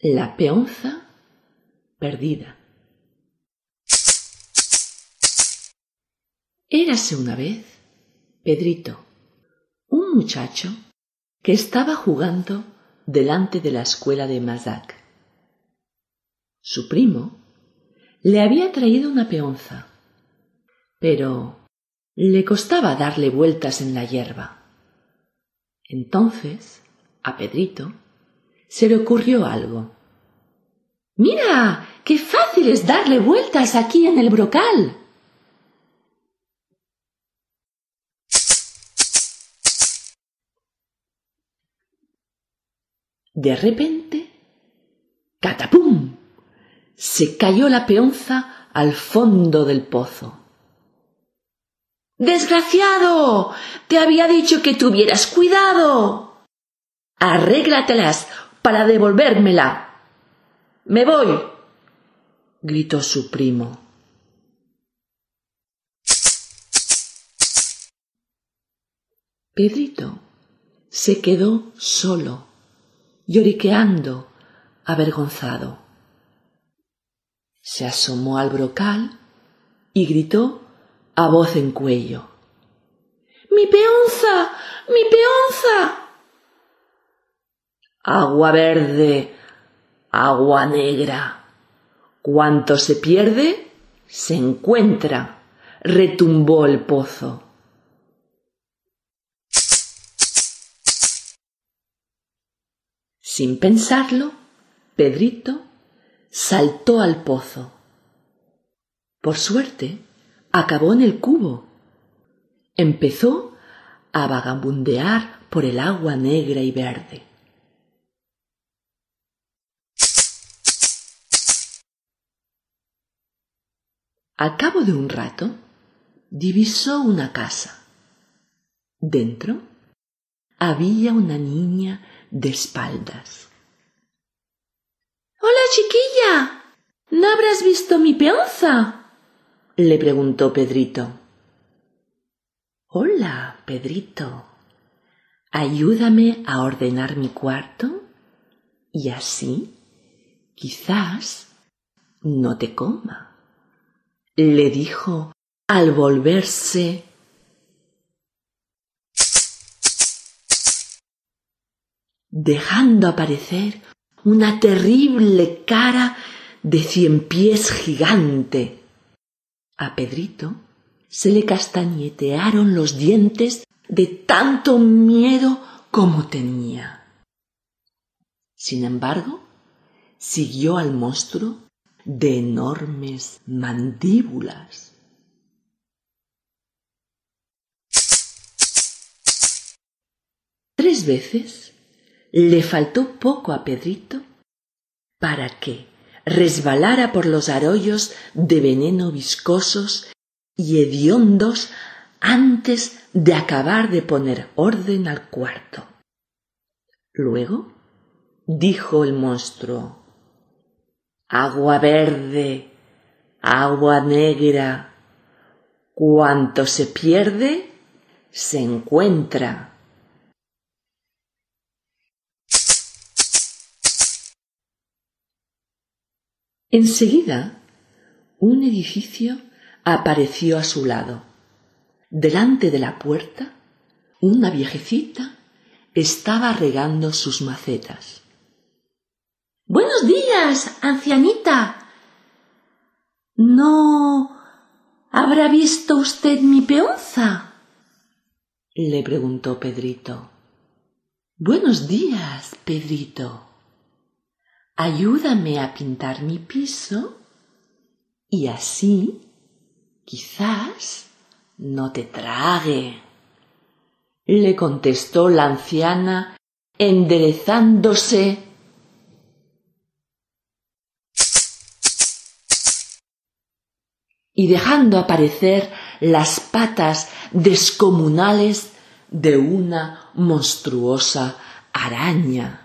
La peonza perdida. Érase una vez Pedrito, un muchacho que estaba jugando delante de la escuela de Mazac. Su primo le había traído una peonza, pero le costaba darle vueltas en la hierba. Entonces, a Pedrito se le ocurrió algo. Mira, qué fácil es darle vueltas aquí en el brocal. De repente, catapum, se cayó la peonza al fondo del pozo. Desgraciado, te había dicho que tuvieras cuidado. Arréglatelas para devolvérmela. Me voy. gritó su primo. Pedrito se quedó solo, lloriqueando, avergonzado. Se asomó al brocal y gritó a voz en cuello. Mi peonza. mi peonza agua verde, agua negra. Cuanto se pierde, se encuentra. retumbó el pozo. Sin pensarlo, Pedrito saltó al pozo. Por suerte, acabó en el cubo. Empezó a vagabundear por el agua negra y verde. Al cabo de un rato, divisó una casa. Dentro había una niña de espaldas. Hola, chiquilla. ¿No habrás visto mi peonza? le preguntó Pedrito. Hola, Pedrito. Ayúdame a ordenar mi cuarto y así quizás no te coma le dijo al volverse dejando aparecer una terrible cara de cien pies gigante. A Pedrito se le castañetearon los dientes de tanto miedo como tenía. Sin embargo, siguió al monstruo de enormes mandíbulas. Tres veces le faltó poco a Pedrito para que resbalara por los arroyos de veneno viscosos y hediondos antes de acabar de poner orden al cuarto. Luego dijo el monstruo agua verde, agua negra. Cuanto se pierde, se encuentra. Enseguida, un edificio apareció a su lado. Delante de la puerta, una viejecita estaba regando sus macetas. Buenos días, ancianita. ¿No habrá visto usted mi peonza? le preguntó Pedrito. Buenos días, Pedrito. Ayúdame a pintar mi piso y así quizás no te trague. le contestó la anciana enderezándose y dejando aparecer las patas descomunales de una monstruosa araña.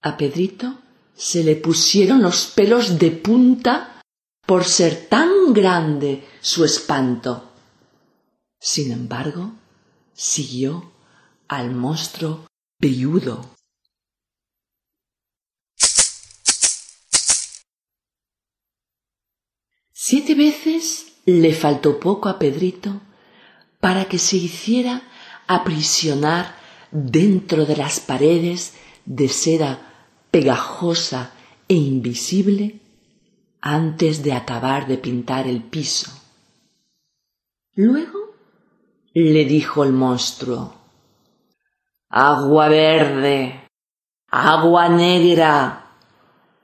A Pedrito se le pusieron los pelos de punta por ser tan grande su espanto. Sin embargo, siguió al monstruo velludo Siete veces le faltó poco a Pedrito para que se hiciera aprisionar dentro de las paredes de seda pegajosa e invisible antes de acabar de pintar el piso. Luego le dijo el monstruo Agua verde, agua negra,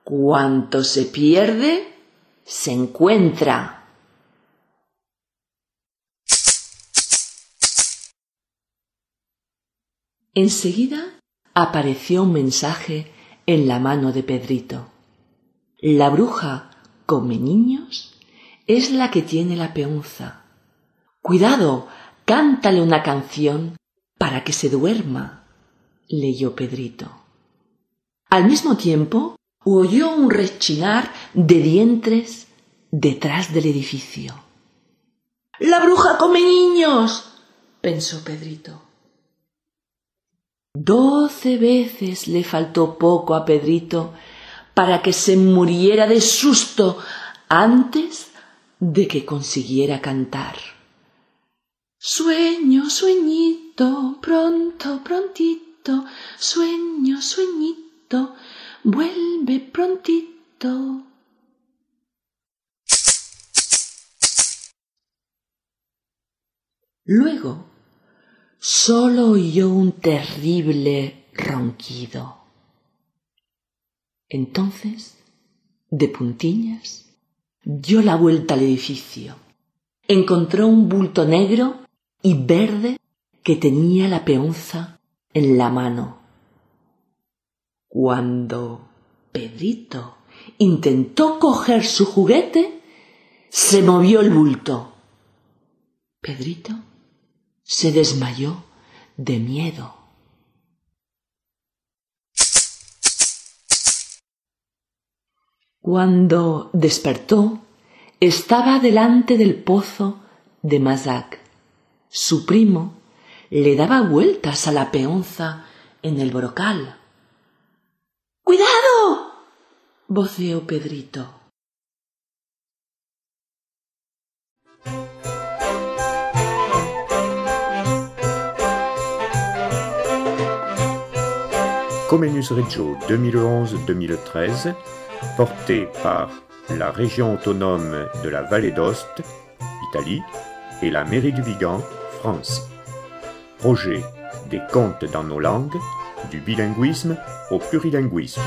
cuanto se pierde, se encuentra. Enseguida apareció un mensaje en la mano de Pedrito. La bruja come niños es la que tiene la peonza. Cuidado, cántale una canción para que se duerma, leyó Pedrito. Al mismo tiempo, oyó un rechinar de dientes detrás del edificio. La bruja come niños, pensó Pedrito. Doce veces le faltó poco a Pedrito para que se muriera de susto antes de que consiguiera cantar. Sueño, sueñito, pronto, prontito, sueño, sueñito, vuelve prontito. Luego, solo oyó un terrible ronquido. Entonces, de puntillas, dio la vuelta al edificio. Encontró un bulto negro y verde que tenía la peonza en la mano. Cuando Pedrito intentó coger su juguete, se movió el bulto. Pedrito se desmayó de miedo. Cuando despertó, estaba delante del pozo de Mazac. Su primo le daba vueltas a la peonza en el brocal. ¡Cuidado! voceó Pedrito. Comenius Reggio 2011-2013, porté par la région autonome de la Vallée d'Ost, Italie, et la mairie du Vigan, France. Projet des contes dans nos langues, du bilinguisme au plurilinguisme.